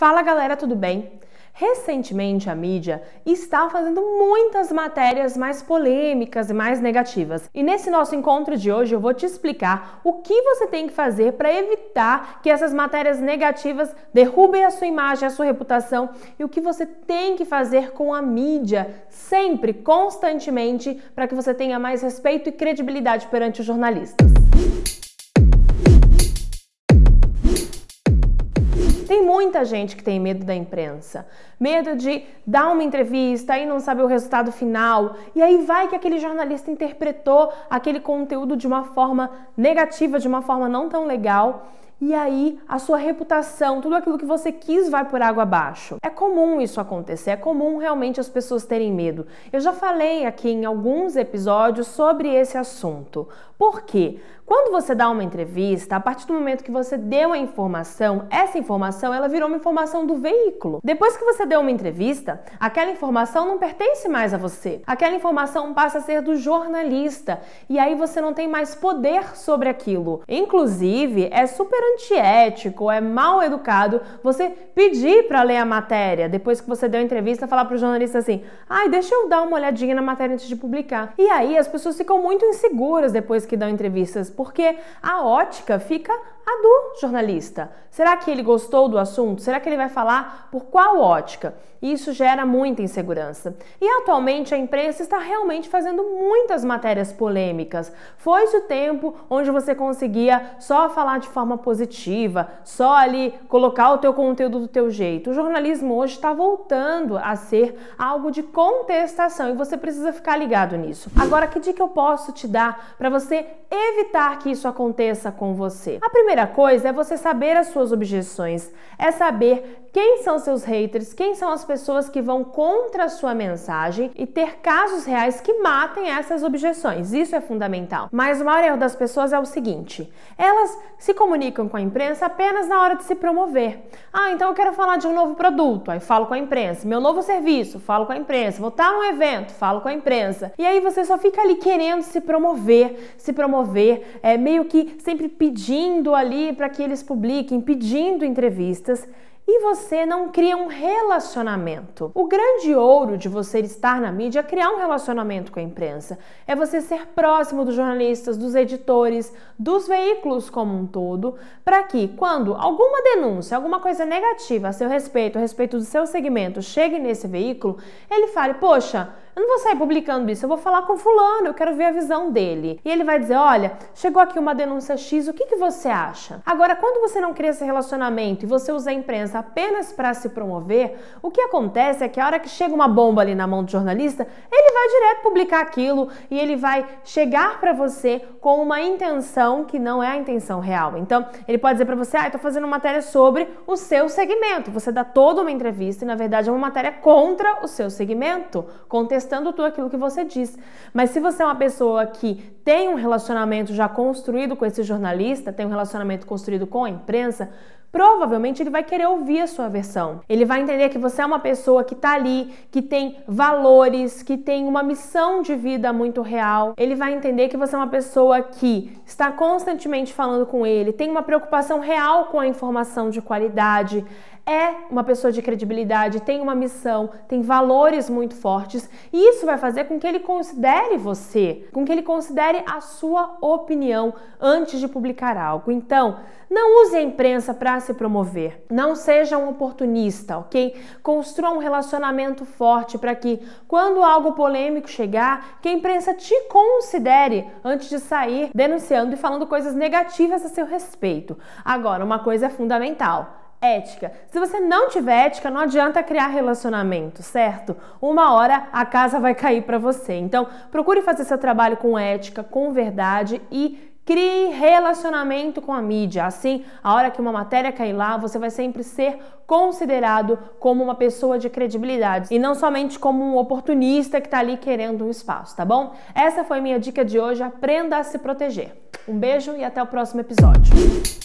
Fala galera, tudo bem? Recentemente a mídia está fazendo muitas matérias mais polêmicas e mais negativas. E nesse nosso encontro de hoje eu vou te explicar o que você tem que fazer para evitar que essas matérias negativas derrubem a sua imagem, a sua reputação e o que você tem que fazer com a mídia sempre, constantemente, para que você tenha mais respeito e credibilidade perante os jornalistas. Música Tem muita gente que tem medo da imprensa, medo de dar uma entrevista e não saber o resultado final, e aí vai que aquele jornalista interpretou aquele conteúdo de uma forma negativa, de uma forma não tão legal e aí a sua reputação, tudo aquilo que você quis vai por água abaixo. É comum isso acontecer, é comum realmente as pessoas terem medo. Eu já falei aqui em alguns episódios sobre esse assunto. Por quê? Quando você dá uma entrevista, a partir do momento que você deu a informação, essa informação ela virou uma informação do veículo. Depois que você deu uma entrevista, aquela informação não pertence mais a você. Aquela informação passa a ser do jornalista e aí você não tem mais poder sobre aquilo. Inclusive, é super antiético, é mal educado você pedir para ler a matéria depois que você deu a entrevista, falar para o jornalista assim: ai, deixa eu dar uma olhadinha na matéria antes de publicar. E aí as pessoas ficam muito inseguras depois que dão entrevistas, porque a ótica fica a do jornalista. Será que ele gostou do assunto? Será que ele vai falar por qual ótica? Isso gera muita insegurança. E atualmente a imprensa está realmente fazendo muitas matérias polêmicas. Foi-se o tempo onde você conseguia só falar de forma positiva, só ali colocar o teu conteúdo do teu jeito. O jornalismo hoje está voltando a ser algo de contestação e você precisa ficar ligado nisso. Agora, que dica eu posso te dar para você evitar que isso aconteça com você? A primeira primeira coisa é você saber as suas objeções, é saber quem são seus haters, quem são as pessoas que vão contra a sua mensagem e ter casos reais que matem essas objeções. Isso é fundamental. Mas o maior erro das pessoas é o seguinte: elas se comunicam com a imprensa apenas na hora de se promover. Ah, então eu quero falar de um novo produto, aí falo com a imprensa. Meu novo serviço, falo com a imprensa. Vou estar num evento, falo com a imprensa. E aí você só fica ali querendo se promover, se promover, é meio que sempre pedindo ali para que eles publiquem, pedindo entrevistas, e você não cria um relacionamento. O grande ouro de você estar na mídia é criar um relacionamento com a imprensa. É você ser próximo dos jornalistas, dos editores, dos veículos como um todo, para que quando alguma denúncia, alguma coisa negativa a seu respeito, a respeito do seu segmento, chegue nesse veículo, ele fale: "Poxa, eu não vou sair publicando isso, eu vou falar com fulano, eu quero ver a visão dele. E ele vai dizer: olha, chegou aqui uma denúncia X, o que, que você acha? Agora, quando você não cria esse relacionamento e você usa a imprensa apenas para se promover, o que acontece é que a hora que chega uma bomba ali na mão do jornalista, ele vai direto publicar aquilo e ele vai chegar para você com uma intenção que não é a intenção real. Então, ele pode dizer para você: ah, estou fazendo uma matéria sobre o seu segmento. Você dá toda uma entrevista e, na verdade, é uma matéria contra o seu segmento, contextual testando tudo aquilo que você diz. Mas se você é uma pessoa que tem um relacionamento já construído com esse jornalista, tem um relacionamento construído com a imprensa, provavelmente ele vai querer ouvir a sua versão. Ele vai entender que você é uma pessoa que está ali, que tem valores, que tem uma missão de vida muito real. Ele vai entender que você é uma pessoa que está constantemente falando com ele, tem uma preocupação real com a informação de qualidade é uma pessoa de credibilidade, tem uma missão, tem valores muito fortes, e isso vai fazer com que ele considere você, com que ele considere a sua opinião antes de publicar algo. Então, não use a imprensa para se promover. Não seja um oportunista, ok? Construa um relacionamento forte para que, quando algo polêmico chegar, que a imprensa te considere antes de sair denunciando e falando coisas negativas a seu respeito. Agora, uma coisa é fundamental ética. Se você não tiver ética, não adianta criar relacionamento, certo? Uma hora a casa vai cair para você. Então, procure fazer seu trabalho com ética, com verdade e Crie relacionamento com a mídia. Assim, a hora que uma matéria cair lá, você vai sempre ser considerado como uma pessoa de credibilidade e não somente como um oportunista que está ali querendo um espaço, tá bom? Essa foi minha dica de hoje. Aprenda a se proteger. Um beijo e até o próximo episódio.